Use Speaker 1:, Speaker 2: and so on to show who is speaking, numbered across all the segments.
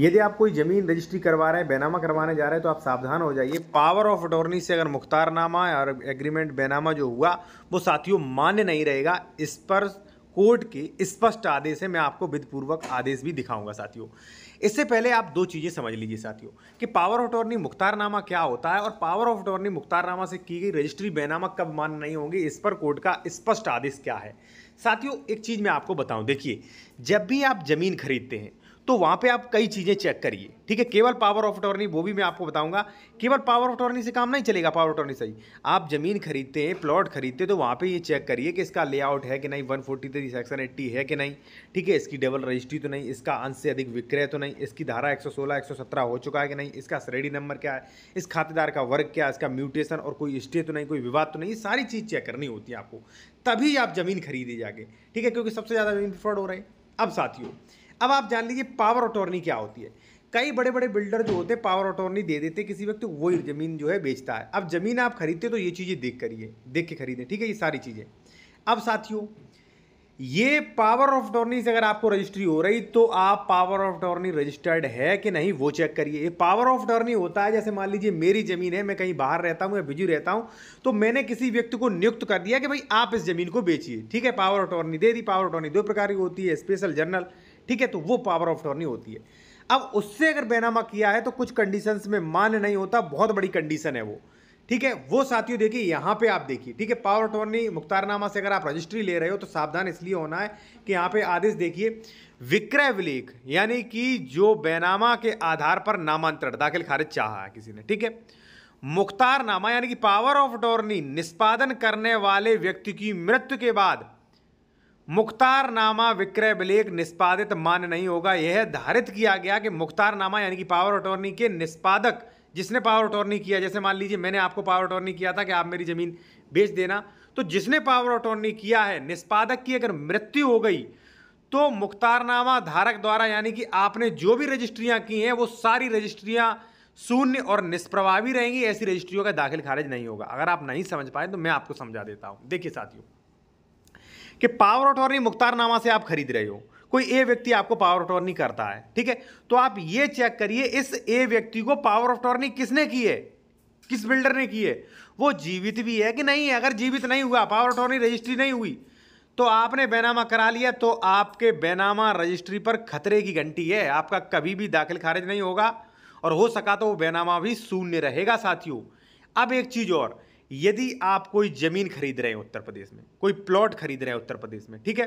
Speaker 1: यदि आप कोई ज़मीन रजिस्ट्री करवा रहे हैं बैनामा करवाने जा रहे हैं तो आप सावधान हो जाइए पावर ऑफ अटॉर्नी से अगर मुख्तारनामा और एग्रीमेंट बैनामा जो हुआ वो साथियों मान्य नहीं रहेगा इस पर कोर्ट के स्पष्ट आदेश है मैं आपको विधपूर्वक आदेश भी दिखाऊंगा साथियों इससे पहले आप दो चीज़ें समझ लीजिए साथियों कि पावर ऑफ अटॉर्नी मुख्तारनामा क्या होता है और पावर ऑफ अटॉर्नी मुख्तारनामा से की गई रजिस्ट्री बैनामा कब मान्य नहीं होंगी इस पर कोर्ट का स्पष्ट आदेश क्या है साथियों एक चीज़ मैं आपको बताऊं देखिए जब भी आप ज़मीन खरीदते हैं तो वहाँ पे आप कई चीज़ें चेक करिए ठीक है केवल पावर ऑफ अटॉर्नी वो भी मैं आपको बताऊंगा केवल पावर ऑफ अटॉर्नी से काम नहीं चलेगा पावर ऑफ अटॉर्नी सही आप ज़मीन खरीदते हैं प्लॉट खरीदते हैं तो वहाँ पे ये चेक करिए कि इसका लेआउट है कि नहीं one forty three section eighty है कि नहीं ठीक है इसकी डबल रजिस्ट्री तो नहीं इसका अंश से अधिक विक्रय तो नहीं इसकी धारा एक सौ हो चुका है कि नहीं इसका श्रेणी नंबर क्या है इस खातेदार का वर्ग क्या है इसका म्यूटेशन और कोई स्टे तो नहीं कोई विवाद तो नहीं ये सारी चीज़ चेक करनी होती है आपको तभी आप ज़मीन खरीदी जाके ठीक है क्योंकि सबसे ज़्यादा ज़मीन फ्रॉड हो रहे हैं अब साथियों अब आप जान लीजिए पावर अटॉर्नी क्या होती है कई बड़े बड़े बिल्डर जो होते हैं पावर अटॉर्नी दे देते किसी वक्त वो ज़मीन जो है बेचता है अब ज़मीन आप खरीदते तो ये चीज़ें देख करिए देख के खरीदें ठीक है ये सारी चीज़ें अब साथियों ये पावर ऑफ अटॉर्नी से अगर आपको रजिस्ट्री हो रही तो आप पावर ऑफ अटॉर्नी रजिस्टर्ड है कि नहीं वो चेक करिए ये पावर ऑफ अटॉर्नी होता है जैसे मान लीजिए मेरी ज़मीन है मैं कहीं बाहर रहता हूँ या बिजी रहता हूँ तो मैंने किसी व्यक्ति को नियुक्त कर दिया कि भाई आप इस ज़मीन को बेचिए ठीक है पावर अटॉर्नी दे दी पावर अटॉर्नी दो प्रकार की होती है स्पेशल जर्नल ठीक है तो वो पावर ऑफ अटॉर्नी होती है अब उससे अगर बैनामा किया है तो कुछ कंडीशन में मान्य नहीं होता बहुत बड़ी कंडीशन है वो ठीक है वो साथियों देखिए यहाँ पे आप देखिए ठीक है पावर अटॉर्नी मुख्तारनामा से अगर आप रजिस्ट्री ले रहे हो तो सावधान इसलिए होना है कि यहाँ पे आदेश देखिए विक्रय विलेख यानी कि जो बैनामा के आधार पर नामांतरण दाखिल खारिज चाहा है किसी ने ठीक है मुख्तारनामा यानी कि पावर ऑफ अटॉर्नी निष्पादन करने वाले व्यक्ति की मृत्यु के बाद मुख्तारनामा विक्रय विलेख निष्पादित मान्य नहीं होगा यह धारित किया गया कि मुख्तारनामा यानी कि पावर अटॉर्नी के निष्पादक जिसने पावर अटॉर्नी किया जैसे मान लीजिए मैंने आपको पावर अटॉर्नी किया था कि आप मेरी ज़मीन बेच देना तो जिसने पावर अटॉर्नी किया है निष्पादक की अगर मृत्यु हो गई तो मुख्तारनामा धारक द्वारा यानी कि आपने जो भी रजिस्ट्रियाँ की हैं वो सारी रजिस्ट्रियाँ शून्य और निष्प्रभावी रहेंगी ऐसी रजिस्ट्रियों का दाखिल खारिज नहीं होगा अगर आप नहीं समझ पाए तो मैं आपको समझा देता हूँ देखिए साथियों कि पावर अटॉर्नी मुख्तारनामा से आप खरीद रहे हो कोई ए व्यक्ति आपको पावर अटॉर्नी करता है ठीक है तो आप ये चेक करिए इस ए व्यक्ति को पावर अटॉर्नी किसने की है किस बिल्डर ने की है वो जीवित भी है कि नहीं है अगर जीवित नहीं हुआ पावर अटॉर्नी रजिस्ट्री नहीं हुई तो आपने बैनामा करा लिया तो आपके बैनामा रजिस्ट्री पर खतरे की घंटी है आपका कभी भी दाखिल खारिज नहीं होगा और हो सका तो वो बैनामा भी शून्य रहेगा साथियों अब एक चीज़ और यदि आप कोई ज़मीन खरीद रहे हैं उत्तर प्रदेश में कोई प्लॉट खरीद रहे हैं उत्तर प्रदेश में ठीक है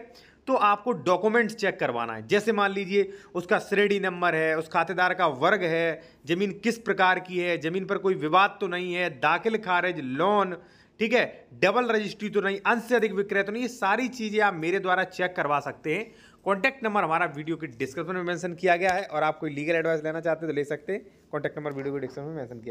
Speaker 1: तो आपको डॉक्यूमेंट्स चेक करवाना है जैसे मान लीजिए उसका श्रेणी नंबर है उस खातेदार का वर्ग है ज़मीन किस प्रकार की है ज़मीन पर कोई विवाद तो नहीं है दाखिल खारिज लोन ठीक है डबल रजिस्ट्री तो नहीं अंश से अधिक विक्रय तो नहीं ये सारी चीज़ें आप मेरे द्वारा चेक करवा सकते हैं कॉन्टैक्ट नंबर हमारा वीडियो के डिस्क्रिप्शन में मैंशन किया गया है और आप कोई लीगल एडवाइस लेना चाहते हैं तो ले सकते हैं कॉन्टैक्ट नंबर वीडियो के डिस्क्रिप्शन में मैंशन किया